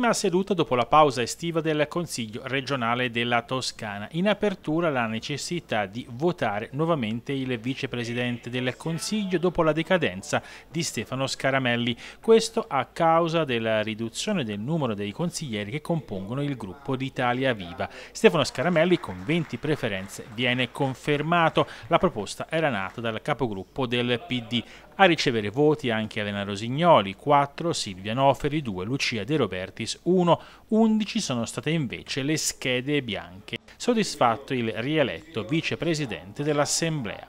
prima seduta dopo la pausa estiva del Consiglio regionale della Toscana. In apertura la necessità di votare nuovamente il vicepresidente del Consiglio dopo la decadenza di Stefano Scaramelli. Questo a causa della riduzione del numero dei consiglieri che compongono il gruppo d'Italia Viva. Stefano Scaramelli con 20 preferenze viene confermato. La proposta era nata dal capogruppo del PD. A ricevere voti anche Elena Rosignoli, 4 Silvia Noferi, 2 Lucia De Robertis, 1 11 sono state invece le schede bianche. Soddisfatto il rieletto vicepresidente dell'Assemblea.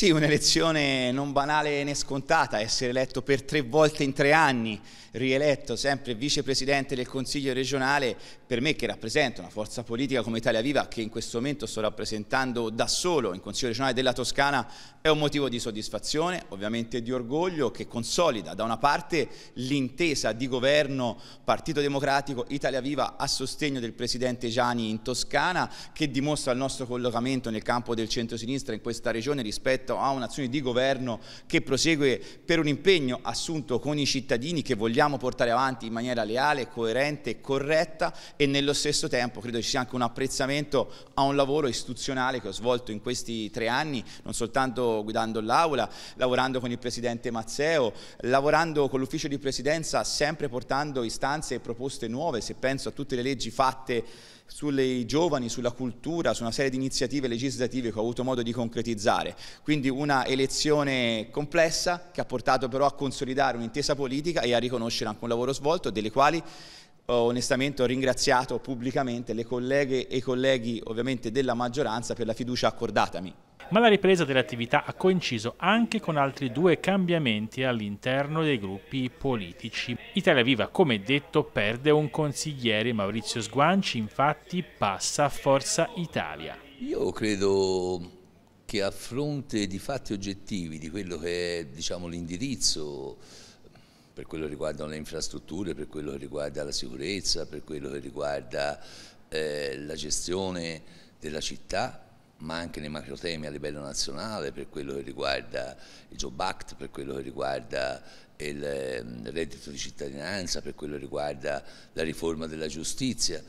Sì, un'elezione non banale né scontata, essere eletto per tre volte in tre anni, rieletto sempre vicepresidente del Consiglio regionale, per me che rappresento una forza politica come Italia Viva, che in questo momento sto rappresentando da solo in Consiglio regionale della Toscana, è un motivo di soddisfazione, ovviamente di orgoglio, che consolida da una parte l'intesa di governo Partito Democratico Italia Viva a sostegno del Presidente Gianni in Toscana, che dimostra il nostro collocamento nel campo del centro-sinistra in questa regione rispetto rispetto a un'azione di governo che prosegue per un impegno assunto con i cittadini che vogliamo portare avanti in maniera leale, coerente, e corretta e nello stesso tempo credo ci sia anche un apprezzamento a un lavoro istituzionale che ho svolto in questi tre anni, non soltanto guidando l'Aula, lavorando con il Presidente Mazzeo, lavorando con l'Ufficio di Presidenza, sempre portando istanze e proposte nuove, se penso a tutte le leggi fatte sui giovani, sulla cultura, su una serie di iniziative legislative che ho avuto modo di concretizzare. Quindi una elezione complessa che ha portato però a consolidare un'intesa politica e a riconoscere anche un lavoro svolto, delle quali onestamente ho ringraziato pubblicamente le colleghe e i colleghi ovviamente della maggioranza per la fiducia accordatami ma la ripresa delle attività ha coinciso anche con altri due cambiamenti all'interno dei gruppi politici. Italia Viva, come detto, perde un consigliere, Maurizio Sguanci infatti passa a Forza Italia. Io credo che a fronte di fatti oggettivi, di quello che è diciamo, l'indirizzo per quello che riguarda le infrastrutture, per quello che riguarda la sicurezza, per quello che riguarda eh, la gestione della città, ma anche nei macro temi a livello nazionale per quello che riguarda il Job Act, per quello che riguarda ehm, il reddito di cittadinanza, per quello che riguarda la riforma della giustizia,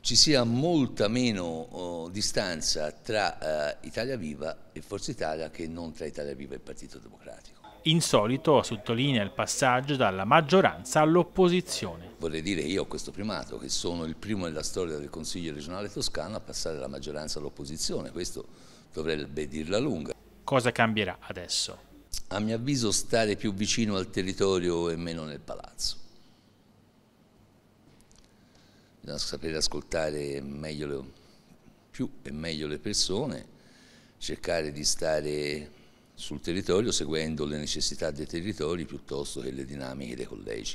ci sia molta meno oh, distanza tra eh, Italia Viva e Forza Italia che non tra Italia Viva e Partito Democratico. Insolito sottolinea il passaggio dalla maggioranza all'opposizione. Vorrei dire io ho questo primato che sono il primo nella storia del Consiglio regionale toscano a passare dalla maggioranza all'opposizione, questo dovrebbe dirla lunga. Cosa cambierà adesso? A mio avviso stare più vicino al territorio e meno nel palazzo. Bisogna sapere ascoltare meglio più e meglio le persone, cercare di stare sul territorio seguendo le necessità dei territori piuttosto che le dinamiche dei collegi.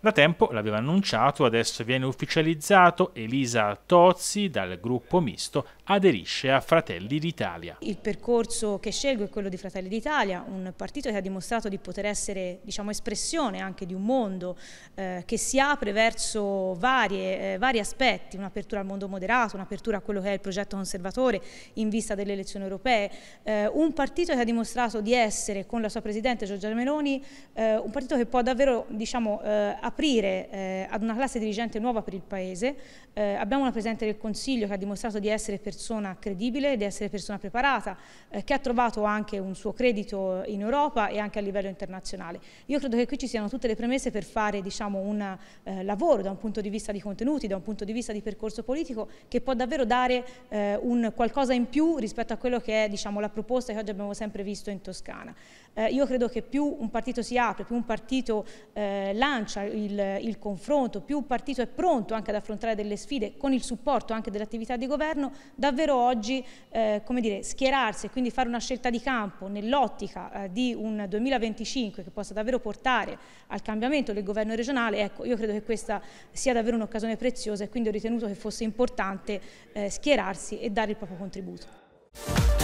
Da tempo l'aveva annunciato, adesso viene ufficializzato Elisa Tozzi dal gruppo misto aderisce a Fratelli d'Italia. Il percorso che scelgo è quello di Fratelli d'Italia, un partito che ha dimostrato di poter essere diciamo, espressione anche di un mondo eh, che si apre verso varie, eh, vari aspetti, un'apertura al mondo moderato, un'apertura a quello che è il progetto conservatore in vista delle elezioni europee, eh, un partito che ha dimostrato di essere con la sua Presidente Giorgia Meloni eh, un partito che può davvero diciamo, eh, aprire eh, ad una classe dirigente nuova per il Paese. abbiamo una Presidente del Consiglio che ha dimostrato di essere persona persona credibile, di essere persona preparata, eh, che ha trovato anche un suo credito in Europa e anche a livello internazionale. Io credo che qui ci siano tutte le premesse per fare diciamo, un eh, lavoro da un punto di vista di contenuti, da un punto di vista di percorso politico, che può davvero dare eh, un qualcosa in più rispetto a quello che è diciamo, la proposta che oggi abbiamo sempre visto in Toscana. Eh, io credo che più un partito si apre, più un partito eh, lancia il, il confronto, più un partito è pronto anche ad affrontare delle sfide con il supporto anche dell'attività di governo, davvero oggi eh, come dire, schierarsi e quindi fare una scelta di campo nell'ottica eh, di un 2025 che possa davvero portare al cambiamento del governo regionale, ecco, io credo che questa sia davvero un'occasione preziosa e quindi ho ritenuto che fosse importante eh, schierarsi e dare il proprio contributo.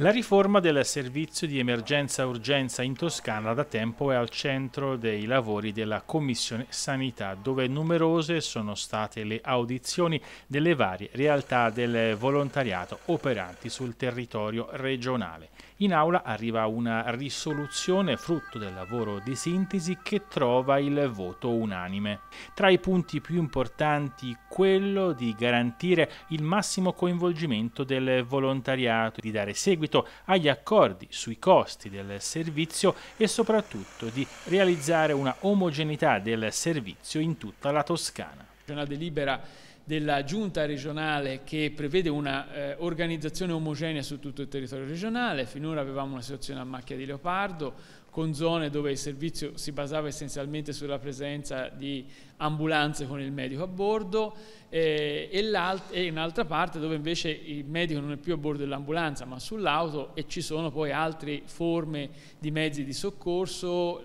La riforma del servizio di emergenza-urgenza in Toscana da tempo è al centro dei lavori della Commissione Sanità, dove numerose sono state le audizioni delle varie realtà del volontariato operanti sul territorio regionale. In aula arriva una risoluzione frutto del lavoro di sintesi che trova il voto unanime. Tra i punti più importanti quello di garantire il massimo coinvolgimento del volontariato, di dare seguito seguito agli accordi sui costi del servizio e soprattutto di realizzare una omogeneità del servizio in tutta la Toscana. C'è una delibera della giunta regionale che prevede un'organizzazione eh, omogenea su tutto il territorio regionale, finora avevamo una situazione a macchia di leopardo con zone dove il servizio si basava essenzialmente sulla presenza di ambulanze con il medico a bordo eh, e, e un'altra parte dove invece il medico non è più a bordo dell'ambulanza ma sull'auto e ci sono poi altre forme di mezzi di soccorso,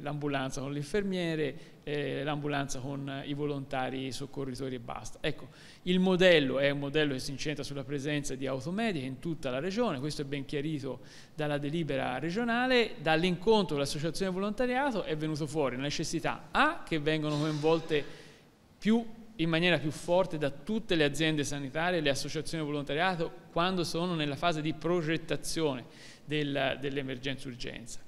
l'ambulanza con l'infermiere, eh, l'ambulanza con i volontari, i soccorritori e basta. Ecco, il modello è un modello che si incentra sulla presenza di automediche in tutta la regione, questo è ben chiarito dalla delibera regionale, dall'incontro dell'associazione volontariato è venuto fuori la necessità A che vengono coinvolti volte più, in maniera più forte da tutte le aziende sanitarie le associazioni di volontariato quando sono nella fase di progettazione dell'emergenza-urgenza.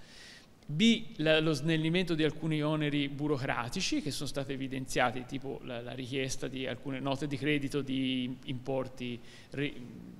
B, la, lo snellimento di alcuni oneri burocratici che sono stati evidenziati, tipo la, la richiesta di alcune note di credito di importi ri,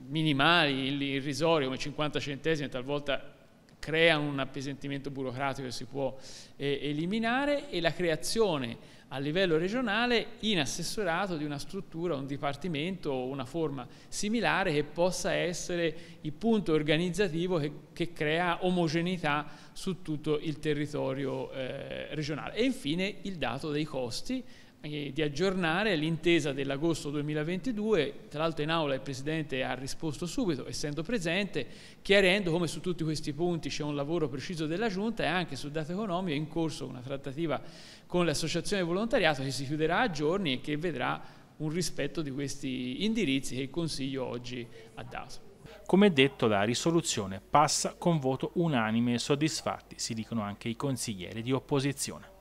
minimali, irrisori, come 50 centesimi, talvolta crea un appesantimento burocratico che si può eh, eliminare e la creazione a livello regionale in assessorato di una struttura, un dipartimento o una forma similare che possa essere il punto organizzativo che, che crea omogeneità su tutto il territorio eh, regionale. E infine il dato dei costi, eh, di aggiornare l'intesa dell'agosto 2022, tra l'altro in aula il Presidente ha risposto subito, essendo presente, chiarendo come su tutti questi punti c'è un lavoro preciso della Giunta e anche sul dato economico è in corso una trattativa con l'associazione volontariato che si chiuderà a giorni e che vedrà un rispetto di questi indirizzi che il Consiglio oggi ha dato. Come detto, la risoluzione passa con voto unanime e soddisfatti, si dicono anche i consiglieri di opposizione.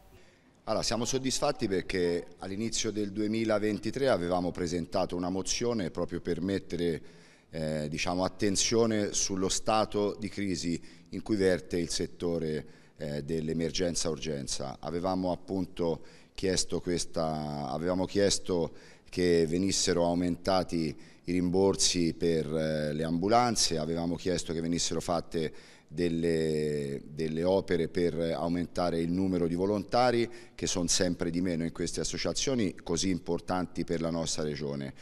Allora, siamo soddisfatti perché all'inizio del 2023 avevamo presentato una mozione proprio per mettere eh, diciamo, attenzione sullo stato di crisi in cui verte il settore eh, dell'emergenza-urgenza. Avevamo appunto chiesto, questa, avevamo chiesto che venissero aumentati i rimborsi per eh, le ambulanze, avevamo chiesto che venissero fatte delle, delle, opere per aumentare il numero di volontari che sono sempre di meno in queste associazioni così importanti per la nostra regione.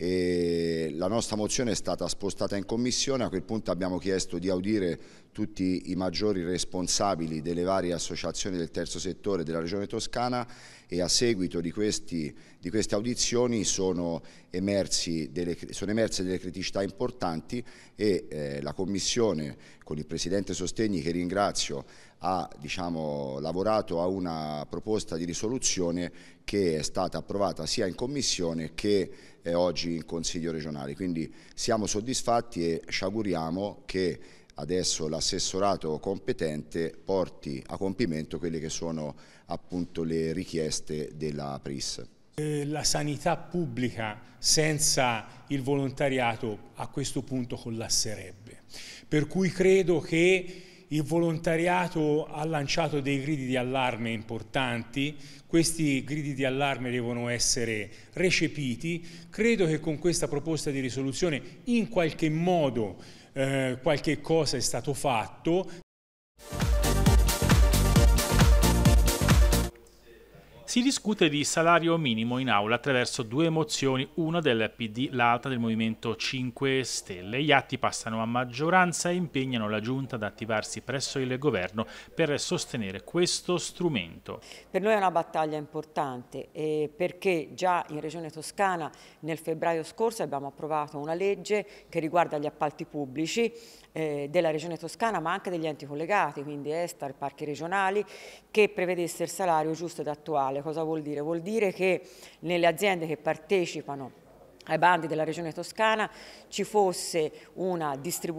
E la nostra mozione è stata spostata in commissione, a quel punto abbiamo chiesto di audire tutti i maggiori responsabili delle varie associazioni del terzo settore della Regione Toscana e a seguito di, questi, di queste audizioni sono, delle, sono, emerse delle criticità importanti e eh, la Commissione con il Presidente Sostegni che ringrazio ha diciamo, lavorato a una proposta di risoluzione che è stata approvata sia in Commissione che e oggi in Consiglio regionale. Quindi siamo soddisfatti e ci auguriamo che adesso l'assessorato competente porti a compimento quelle che sono appunto le richieste della PRIS. Eh, la sanità pubblica senza il volontariato a questo punto collasserebbe, per cui credo che il volontariato ha lanciato dei gridi di allarme importanti, questi gridi di allarme devono essere recepiti, credo che con questa proposta di risoluzione in qualche modo eh, qualche cosa è stato fatto. si discute di salario minimo in aula attraverso due mozioni, una del PD, l'altra del Movimento 5 Stelle. Gli atti passano a maggioranza e impegnano la Giunta ad attivarsi presso il Governo per sostenere questo strumento. Per noi è una battaglia importante eh, perché già in Regione Toscana nel febbraio scorso abbiamo approvato una legge che riguarda gli appalti pubblici eh, della Regione Toscana ma anche degli enti collegati, quindi Estar, parchi regionali, che prevedesse il salario giusto ed attuale Cosa vuol dire? Vuol dire che nelle aziende che partecipano ai bandi della regione toscana ci fosse una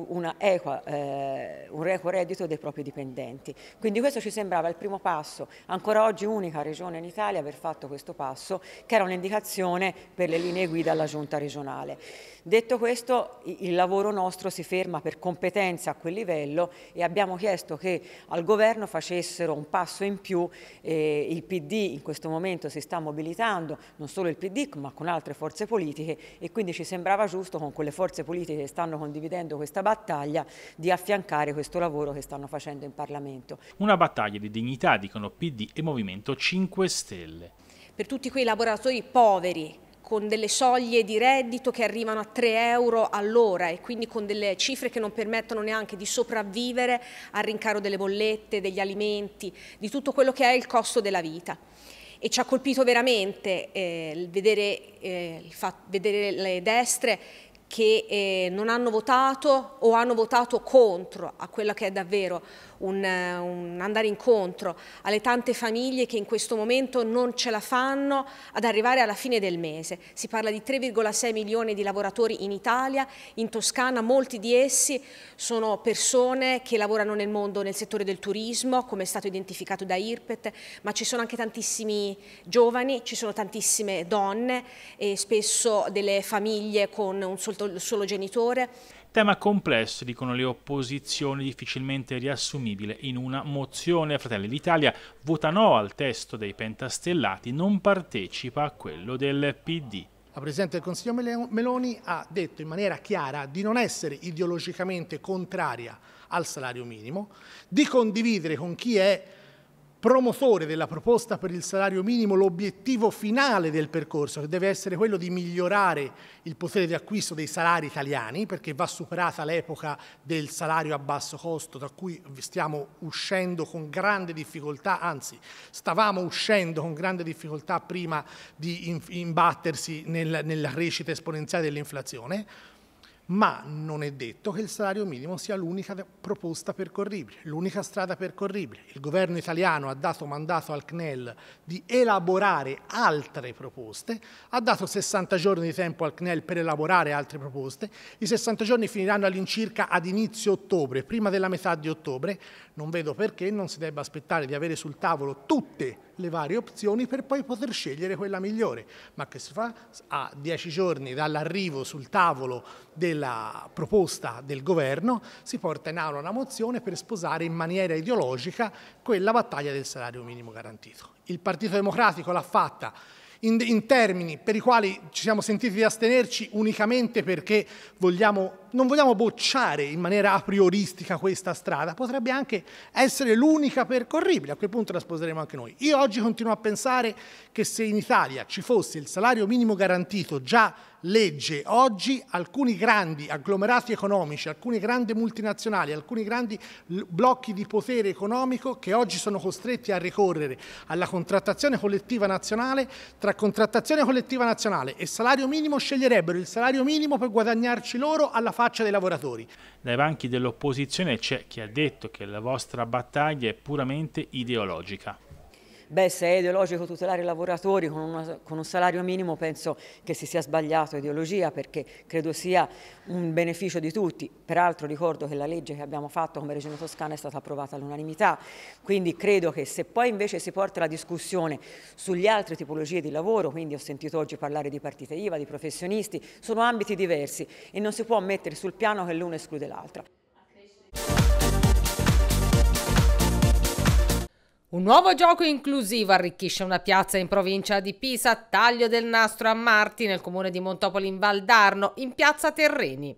una equa, eh, un equo reddito dei propri dipendenti. Quindi questo ci sembrava il primo passo, ancora oggi unica regione in Italia aver fatto questo passo, che era un'indicazione per le linee guida alla giunta regionale. Detto questo, il lavoro nostro si ferma per competenza a quel livello e abbiamo chiesto che al governo facessero un passo in più, eh, il PD in questo momento si sta mobilitando, non solo il PD ma con altre forze politiche, e quindi ci sembrava giusto con quelle forze politiche che stanno condividendo questa battaglia di affiancare questo lavoro che stanno facendo in Parlamento. Una battaglia di dignità, dicono PD e Movimento 5 Stelle. Per tutti quei lavoratori poveri con delle soglie di reddito che arrivano a 3 euro all'ora e quindi con delle cifre che non permettono neanche di sopravvivere al rincaro delle bollette, degli alimenti, di tutto quello che è il costo della vita e ci ha colpito veramente eh, vedere, eh, il vedere, le destre che eh, non hanno votato o hanno votato contro a quella che è davvero un, un andare incontro alle tante famiglie che in questo momento non ce la fanno ad arrivare alla fine del mese. Si parla di 3,6 milioni di lavoratori in Italia, in Toscana molti di essi sono persone che lavorano nel mondo, nel settore del turismo, come è stato identificato da IRPET, ma ci sono anche tantissimi giovani, ci sono tantissime donne, spesso delle famiglie con un solo, solo genitore. Tema complesso, dicono le opposizioni, difficilmente riassumibile in una mozione. Fratelli d'Italia vota no al testo dei pentastellati, non partecipa a quello del PD. La Presidente del Consiglio Meloni ha detto in maniera chiara di non essere ideologicamente contraria al salario minimo, di condividere con chi è promotore della proposta per il salario minimo l'obiettivo finale del percorso, che deve essere quello di migliorare il potere di acquisto dei salari italiani, perché va superata l'epoca del salario a basso costo, da cui stiamo uscendo con grande difficoltà, anzi stavamo uscendo con grande difficoltà prima di imbattersi nel, nella crescita esponenziale dell'inflazione ma non è detto che il salario minimo sia l'unica proposta percorribile, l'unica strada percorribile. Il governo italiano ha dato mandato al CNEL di elaborare altre proposte, ha dato 60 giorni di tempo al CNEL per elaborare altre proposte, i 60 giorni finiranno all'incirca ad inizio ottobre, prima della metà di ottobre, non vedo perché non si debba aspettare di avere sul tavolo tutte le varie opzioni per poi poter scegliere quella migliore, ma che si fa a 10 giorni dall'arrivo sul tavolo del della proposta del governo si porta in aula una mozione per sposare in maniera ideologica quella battaglia del salario minimo garantito. Il Partito Democratico l'ha fatta in, in, termini per i quali ci siamo sentiti di astenerci unicamente perché vogliamo, non vogliamo bocciare in maniera a prioristica questa strada, potrebbe anche essere l'unica percorribile, a quel punto la sposeremo anche noi. Io oggi continuo a pensare che se in Italia ci fosse il salario minimo garantito già legge oggi alcuni grandi agglomerati economici, alcune grandi multinazionali, alcuni grandi blocchi di potere economico che oggi sono costretti a ricorrere alla contrattazione collettiva nazionale, tra contrattazione collettiva nazionale e salario minimo sceglierebbero il salario minimo per guadagnarci loro alla faccia dei lavoratori. Dai banchi dell'opposizione c'è chi ha detto che la vostra battaglia è puramente ideologica beh, se è ideologico tutelare i lavoratori con, una, con un salario minimo penso che si sia sbagliato ideologia perché credo sia un beneficio di tutti. Peraltro ricordo che la legge che abbiamo fatto come Regione Toscana è stata approvata all'unanimità, quindi credo che se poi invece si porta la discussione sugli altri tipologie di lavoro, quindi ho sentito oggi parlare di partite IVA, di professionisti, sono ambiti diversi e non si può mettere sul piano che l'uno esclude l'altro. Un nuovo gioco inclusivo arricchisce una piazza in provincia di Pisa, taglio del nastro a Marti nel comune di Montopoli in Valdarno, in piazza Terreni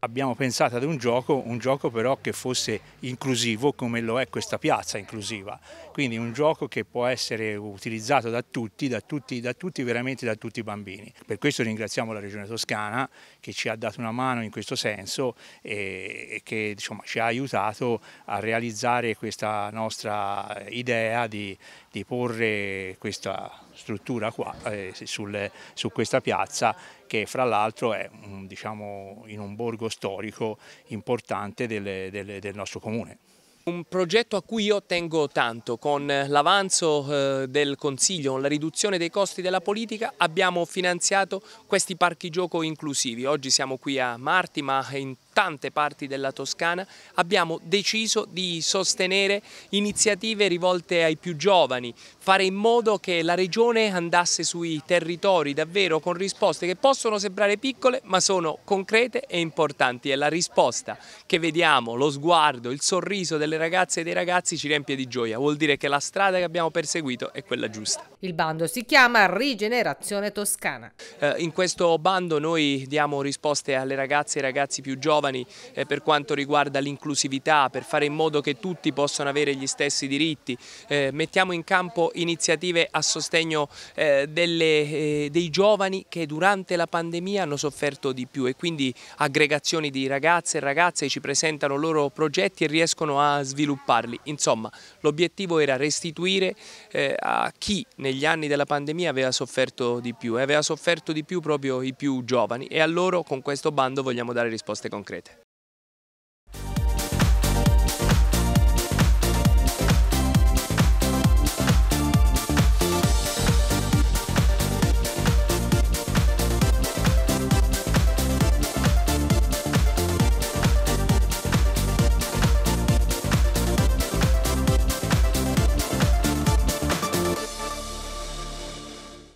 abbiamo pensato ad un gioco, un gioco però che fosse inclusivo come lo è questa piazza inclusiva, quindi un gioco che può essere utilizzato da tutti, da tutti, da tutti veramente da tutti i bambini. Per questo ringraziamo la Regione Toscana che ci ha dato una mano in questo senso e, che diciamo, ci ha aiutato a realizzare questa nostra idea di, di porre questa struttura qua, eh, sul, su questa piazza che fra l'altro è un, mm, diciamo, in un borgo storico importante del, del, del nostro comune. Un progetto a cui io tengo tanto, con l'avanzo eh, del Consiglio, con la riduzione dei costi della politica abbiamo finanziato questi parchi gioco inclusivi. Oggi siamo qui a Marti ma in tante parti della Toscana abbiamo deciso di sostenere iniziative rivolte ai più giovani, fare in modo che la regione andasse sui territori davvero con risposte che possono sembrare piccole ma sono concrete e importanti e la risposta che vediamo, lo sguardo, il sorriso delle ragazze e dei ragazzi ci riempie di gioia, vuol dire che la strada che abbiamo perseguito è quella giusta. Il bando si chiama Rigenerazione Toscana. Eh, in questo bando noi diamo risposte alle ragazze e ai ragazzi più giovani giovani eh, per quanto riguarda l'inclusività, per fare in modo che tutti possano avere gli stessi diritti. Eh, mettiamo in campo iniziative a sostegno eh, delle, eh, dei giovani che durante la pandemia hanno sofferto di più e quindi aggregazioni di ragazze e ragazze ci presentano loro progetti e riescono a svilupparli. Insomma, l'obiettivo era restituire eh, a chi negli anni della pandemia aveva sofferto di più e aveva sofferto di più proprio i più giovani e a loro con questo bando vogliamo dare risposte concrete. concrete.